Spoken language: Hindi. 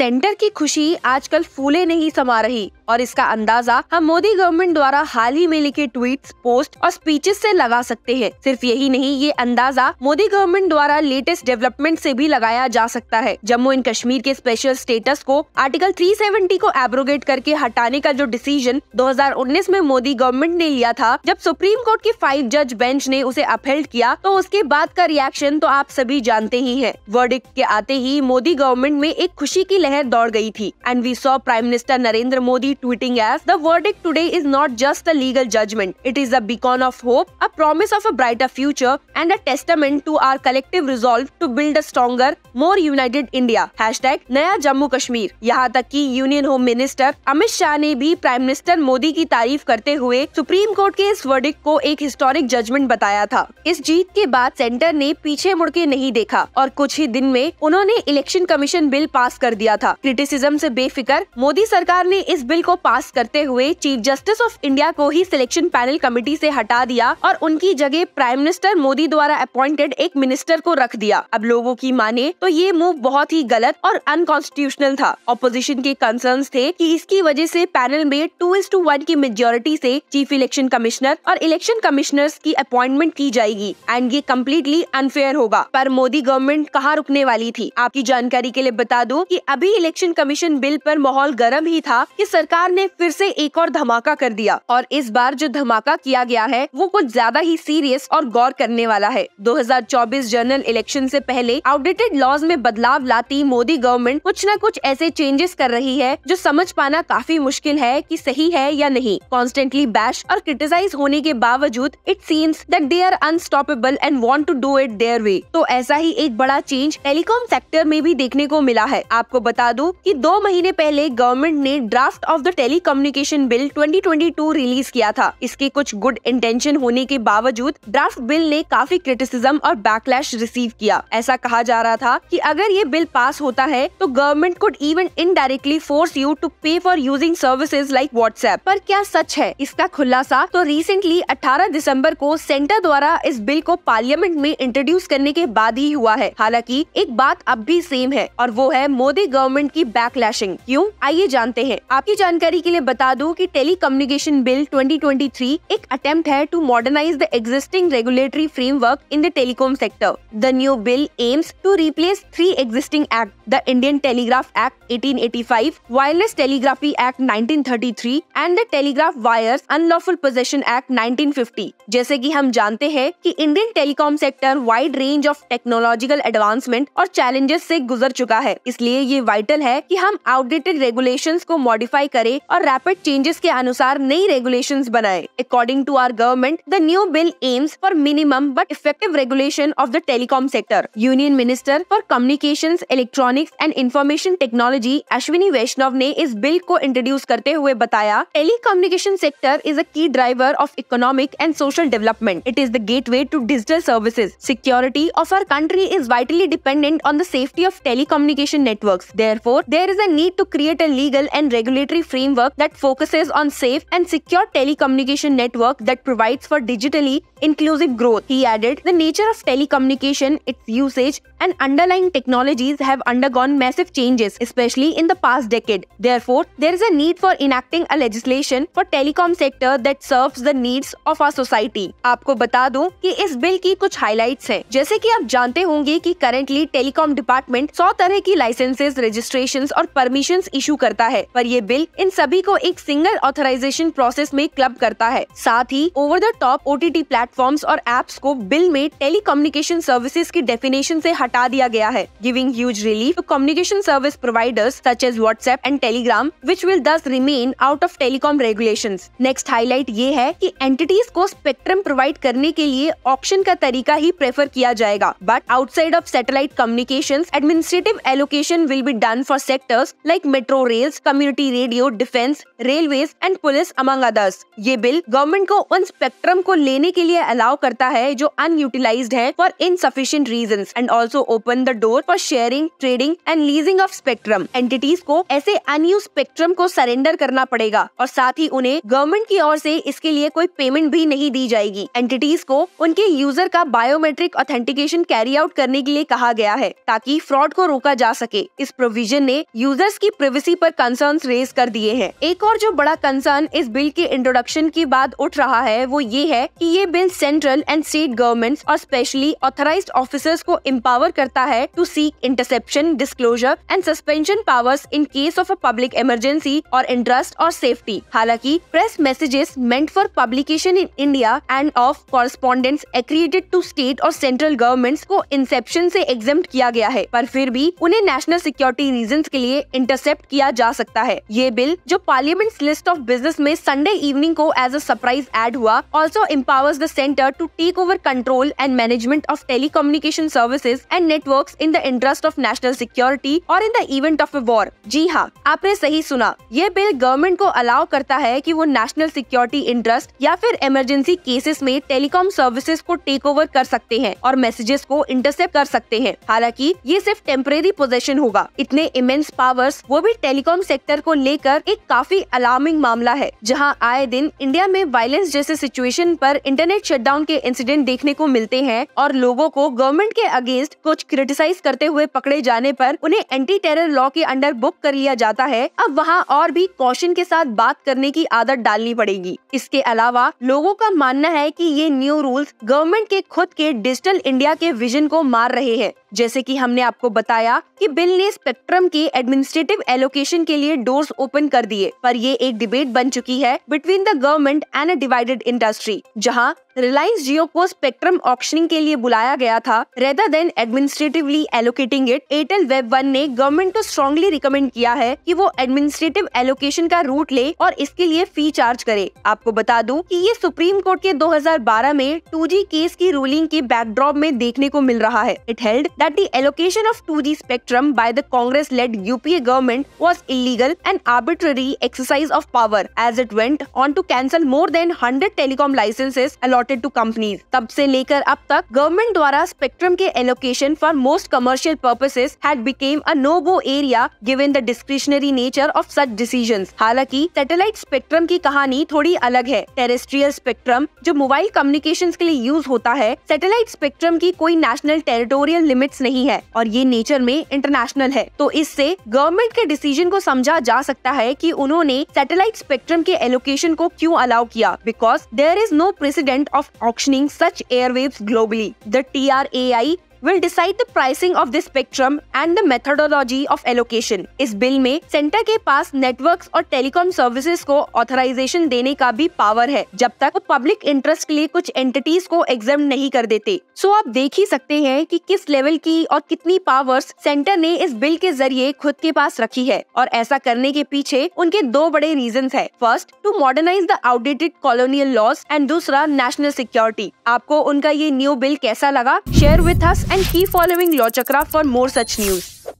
सेंटर की खुशी आजकल फूले नहीं समा रही और इसका अंदाजा हम मोदी गवर्नमेंट द्वारा हाल ही में लिखे ट्वीट पोस्ट और स्पीचेस से लगा सकते हैं सिर्फ यही नहीं ये अंदाजा मोदी गवर्नमेंट द्वारा लेटेस्ट डेवलपमेंट से भी लगाया जा सकता है जम्मू एंड कश्मीर के स्पेशल स्टेटस को आर्टिकल 370 को एब्रोगेट करके हटाने का जो डिसीजन 2019 में मोदी गवर्नमेंट ने लिया था जब सुप्रीम कोर्ट के फाइव जज बेंच ने उसे अपहेल्ड किया तो उसके बाद का रिएक्शन तो आप सभी जानते ही है वर्डिक के आते ही मोदी गवर्नमेंट में एक खुशी की लहर दौड़ गयी थी and we saw prime minister Narendra Modi tweeting as The verdict today is not just a legal judgment, it is a beacon of hope, a promise of a brighter future, and a testament to our collective resolve to build a stronger, more united India. Hashtag नया जम्मू कश्मीर यहाँ तक कि union home minister Amit Shah ने भी प्राइम मिनिस्टर मोदी की तारीफ करते हुए सुप्रीम कोर्ट के इस वर्डिक्ट को एक हिस्टोरिक जजमेंट बताया था इस जीत के बाद सेंटर ने पीछे मुड़ के नहीं देखा और कुछ ही दिन में उन्होंने इलेक्शन कमीशन बिल पास कर दिया था क्रिटिसिज्म से बेफिक्र मोदी सरकार ने इस बिल को को पास करते हुए चीफ जस्टिस ऑफ इंडिया को ही सिलेक्शन पैनल कमेटी से हटा दिया और उनकी जगह प्राइम मिनिस्टर मोदी द्वारा अपॉइंटेड एक मिनिस्टर को रख दिया अब लोगों की माने तो ये मूव बहुत ही गलत और अनकॉन्स्टिट्यूशनल था ऑपोजिशन के कंसर्न थे कि इसकी वजह से पैनल में टू इज टू वन की मेजोरिटी से चीफ इलेक्शन कमिश्नर और इलेक्शन कमिश्नर्स की अपॉइंटमेंट की जाएगी एंड ये कम्प्लीटली अनफेयर होगा पर मोदी गवर्नमेंट कहाँ रुकने वाली थी आपकी जानकारी के लिए बता दूं कि अभी इलेक्शन कमीशन बिल पर माहौल गर्म ही था कि सरकार कार ने फिर से एक और धमाका कर दिया और इस बार जो धमाका किया गया है वो कुछ ज्यादा ही सीरियस और गौर करने वाला है 2024 जनरल इलेक्शन से पहले आउटडेटेड लॉज में बदलाव लाती मोदी गवर्नमेंट कुछ न कुछ ऐसे चेंजेस कर रही है जो समझ पाना काफी मुश्किल है कि सही है या नहीं कॉन्स्टेंटली बैश और क्रिटिसाइज होने के बावजूद it seems that they are unstoppable and want to do it their way तो ऐसा ही एक बड़ा चेंज टेलीकॉम सेक्टर में भी देखने को मिला है आपको बता दू की दो महीने पहले गवर्नमेंट ने draft of of the telecommunication bill 2022 release किया था इसके कुछ गुड इंटेंशन होने के बावजूद ड्राफ्ट बिल ने काफी क्रिटिसिज्म और बैकलैश रिसीव किया ऐसा कहा जा रहा था कि अगर ये बिल पास होता है तो government could even indirectly force you to pay for using services like WhatsApp पर क्या सच है इसका खुलासा तो रिसेंटली 18 दिसंबर को सेंटर द्वारा इस बिल को पार्लियामेंट में इंट्रोड्यूस करने के बाद ही हुआ है हालांकि एक बात अब भी सेम है और वो है मोदी गवर्नमेंट की बैकलैशिंग क्यूँ आइए जानते हैं आपकी जान जानकारी के लिए बता दूं कि कम्युनिकेशन बिल 2023 एक अटेम्प्ट है to modernise the existing regulatory framework in the telecom sector the new bill aims to replace three existing act the Indian telegraph act 1885, wireless telegraphy act 1933 and the telegraph wires unlawful possession act 1950। जैसे कि हम जानते हैं कि Indian telecom sector wide range of technological advancement और चैलेंजेस से गुजर चुका है इसलिए ये वाइटल है कि हम आउटडेटेड रेगुलेशंस को मॉडिफाई कर करे और रैपिड चेंजेस के अनुसार नई रेगुलेशन बनाए according to our government the new bill aims for minimum but effective regulation of the telecom sector union minister for communication electronics and information technology Ashwini Vaishnaw ने इस बिल को इंट्रोड्यूस करते हुए बताया telecommunication sector is a key driver of economic and social development it is the gateway to digital services security of our country is vitally dependent on the safety of telecommunication networks for there is a need to create a legal and regulatory framework that focuses on safe and secure telecommunication network that provides for digitally inclusive growth. He added, the nature of telecommunication, its usage, and underlying technologies have undergone massive changes, especially in the past decade. Therefore, there is a need for enacting a legislation for telecom sector that serves the needs of our society. आपको बता दूं कि इस बिल की कुछ हाइलाइट्स हैं। जैसे कि आप जानते होंगे कि करंटली टेलीकॉम डिपार्टमेंट 100 तरह की लाइसेंसेज रजिस्ट्रेशन और परमिशन इशू करता है पर ये बिल इन सभी को एक सिंगल ऑथराइजेशन प्रोसेस में क्लब करता है साथ ही over the top O T platform और एप्स को बिल में टेलीकम्युनिकेशन सर्विसेज की डेफिनेशन ऐसी हटा दिया गया है giving huge relief to communication service providers such as WhatsApp and Telegram which will thus remain out of telecom regulation next highlight ये है की एंटिटीज को स्पेक्ट्रम प्रोवाइड करने के लिए ऑप्शन का तरीका ही प्रेफर किया जाएगा but outside of satellite communication administrative allocation will be done for sectors like metro rails community radio defence railways and police among others ये बिल गवर्नमेंट को उन स्पेक्ट्रम को लेने के लिए अलाउ करता है जो अनयूटिलाइज है for insufficient reason and also also open the door for sharing trading and leasing of spectrum entities को ऐसे अनयूज स्पेक्ट्रम को सरेंडर करना पड़ेगा और साथ ही उन्हें गवर्नमेंट की ओर से इसके लिए कोई पेमेंट भी नहीं दी जाएगी एंटिटीज को उनके यूजर का बायोमेट्रिक ऑथेंटिकेशन कैरी आउट करने के लिए कहा गया है ताकि फ्रॉड को रोका जा सके इस प्रोविजन ने यूजर्स की प्रिवेसी पर कंसर्न रेज कर दिए हैं एक और जो बड़ा कंसर्न इस बिल के इंट्रोडक्शन के बाद उठ रहा है वो ये है कि ये bill central and state government और स्पेशली ऑथराइज ऑफिसर्स को एम्पावर पावर करता है to seek interception disclosure and suspension powers in case of a public emergency और इंटरेस्ट और सेफ्टी हालांकि press messages meant for publication in India and of correspondents accredited to state और सेंट्रल गवर्नमेंट्स को इंसेप्शन से एग्जाम किया गया है पर फिर भी उन्हें नेशनल सिक्योरिटी रीजन के लिए इंटरसेप्ट किया जा सकता है ये बिल जो पार्लियामेंट लिस्ट ऑफ बिजनेस में संडे इवनिंग को एज अ सरप्राइज एड हुआ also empowers the centre to take over control and management of communication services and and network in the interest of national security और in the event of a war जी हाँ आपने सही सुना ये बिल गवर्नमेंट को अलाउ करता है कि वो नेशनल सिक्योरिटी इंटरेस्ट या फिर इमरजेंसी केसेस में टेलीकॉम सर्विसेज को टेक ओवर कर सकते हैं और मैसेजेस को इंटरसेप्ट कर सकते हैं हालांकि ये सिर्फ टेम्परेरी पोजेशन होगा इतने इमेंस पावर्स वो भी टेलीकॉम सेक्टर को लेकर एक काफी अलार्मिंग मामला है जहाँ आए दिन इंडिया में वायलेंस जैसे सिचुएशन पर इंटरनेट शटडाउन के इंसिडेंट देखने को मिलते हैं और लोगों को गवर्नमेंट के अगेंस्ट कुछ क्रिटिसाइज करते हुए पकड़े जाने पर उन्हें एंटी टेरर लॉ के अंडर बुक कर लिया जाता है अब वहाँ और भी कौशन के साथ बात करने की आदत डालनी पड़ेगी इसके अलावा लोगों का मानना है कि ये न्यू रूल्स गवर्नमेंट के खुद के डिजिटल इंडिया के विजन को मार रहे हैं जैसे कि हमने आपको बताया कि बिल ने स्पेक्ट्रम के एडमिनिस्ट्रेटिव एलोकेशन के लिए डोर्स ओपन कर दिए पर ये एक डिबेट बन चुकी है between the government and a divided industry जहां रिलायंस जियो को स्पेक्ट्रम ऑक्शनिंग के लिए बुलाया गया था rather than administratively allocating it Airtel web one ने गवर्नमेंट को स्ट्रांगली रिकमेंड किया है कि वो एडमिनिस्ट्रेटिव एलोकेशन का रूट ले और इसके लिए फी चार्ज करे आपको बता दूं कि ये सुप्रीम कोर्ट के 2012 में 2G केस की रूलिंग के बैकड्रॉप में देखने को मिल रहा है it held that the allocation of 2G spectrum by the Congress led UPA government was illegal and arbitrary exercise of power as it went on to cancel more than 100 telecom licenses allotted to companies. तब से लेकर अब तक गवर्नमेंट द्वारा स्पेक्ट्रम के allocation for most commercial purposes had become a no go area given the discretionary nature of such decision हालांकि सैटेलाइट स्पेक्ट्रम की कहानी थोड़ी अलग है टेरेस्ट्रियल स्पेक्ट्रम जो मोबाइल कम्युनिकेशन के लिए यूज होता है सैटेलाइट स्पेक्ट्रम की कोई नेशनल टेरिटोरियल लिमिट टैक्स नहीं है और ये नेचर में इंटरनेशनल है तो इससे गवर्नमेंट के डिसीजन को समझा जा सकता है कि उन्होंने सैटेलाइट स्पेक्ट्रम के एलोकेशन को क्यों अलाउ किया because there is no precedent of auctioning such airwaves globally the T R A I will decide the pricing of this spectrum and the methodology of allocation इस बिल में सेंटर के पास नेटवर्क और टेलीकॉम सर्विसेज को ऑथराइजेशन देने का भी पावर है जब तक वो पब्लिक इंटरेस्ट के लिए कुछ एंटिटीज को एग्जाम नहीं कर देते सो so आप देख ही सकते हैं कि किस लेवल की और कितनी पावर्स सेंटर ने इस बिल के जरिए खुद के पास रखी है और ऐसा करने के पीछे उनके दो बड़े रीजन है first to modernise the outdated colonial laws and दूसरा नेशनल सिक्योरिटी आपको उनका ये न्यू बिल कैसा लगा share with us and keep following Law Chakra for more such news.